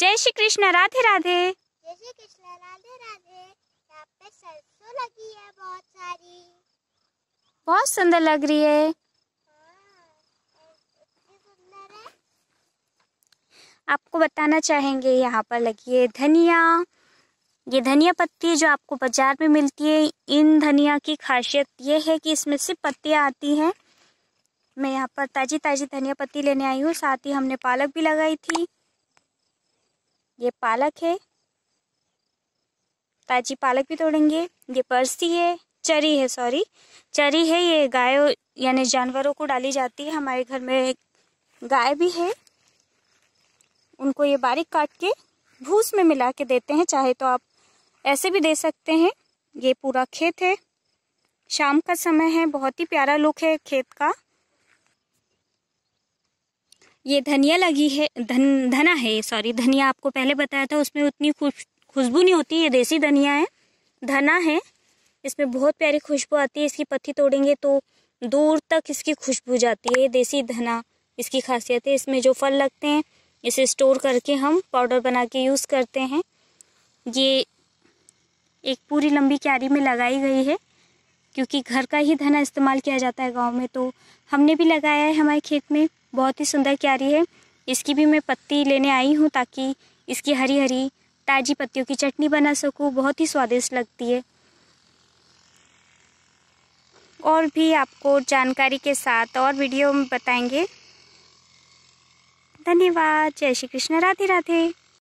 जय श्री कृष्ण राधे राधे जय श्री कृष्ण राधे राधे पे सरसों लगी है बहुत सारी बहुत सुंदर लग रही हाँ, है, आपको बताना चाहेंगे यहाँ पर लगी है धनिया ये धनिया पत्ती जो आपको बाजार में मिलती है इन धनिया की खासियत ये है कि इसमें सिर्फ पत्तियाँ आती हैं मैं यहाँ पर ताज़ी ताज़ी धनिया पत्ती लेने आई हूँ साथ ही हमने पालक भी लगाई थी ये पालक है ताजी पालक भी तोड़ेंगे ये परसी है चरी है सॉरी चरी है ये गाय यानी जानवरों को डाली जाती है हमारे घर में गाय भी है उनको ये बारीक काट के भूस में मिला के देते हैं चाहे तो आप ऐसे भी दे सकते हैं ये पूरा खेत है शाम का समय है बहुत ही प्यारा लुक है खेत का ये धनिया लगी है धन धना है सॉरी धनिया आपको पहले बताया था उसमें उतनी खुश खुशबू नहीं होती ये देसी धनिया है धना है इसमें बहुत प्यारी खुशबू आती है इसकी पत्ती तोड़ेंगे तो दूर तक इसकी खुशबू जाती है देसी धना इसकी खासियत है इसमें जो फल लगते हैं इसे स्टोर करके हम पाउडर बना के यूज़ करते हैं ये एक पूरी लंबी क्यारी में लगाई गई है क्योंकि घर का ही धना इस्तेमाल किया जाता है गाँव में तो हमने भी लगाया है हमारे खेत में बहुत ही सुंदर क्यारी है इसकी भी मैं पत्ती लेने आई हूँ ताकि इसकी हरी हरी ताज़ी पत्तियों की चटनी बना सकूँ बहुत ही स्वादिष्ट लगती है और भी आपको जानकारी के साथ और वीडियो में बताएंगे धन्यवाद जय श्री कृष्ण राधे राधे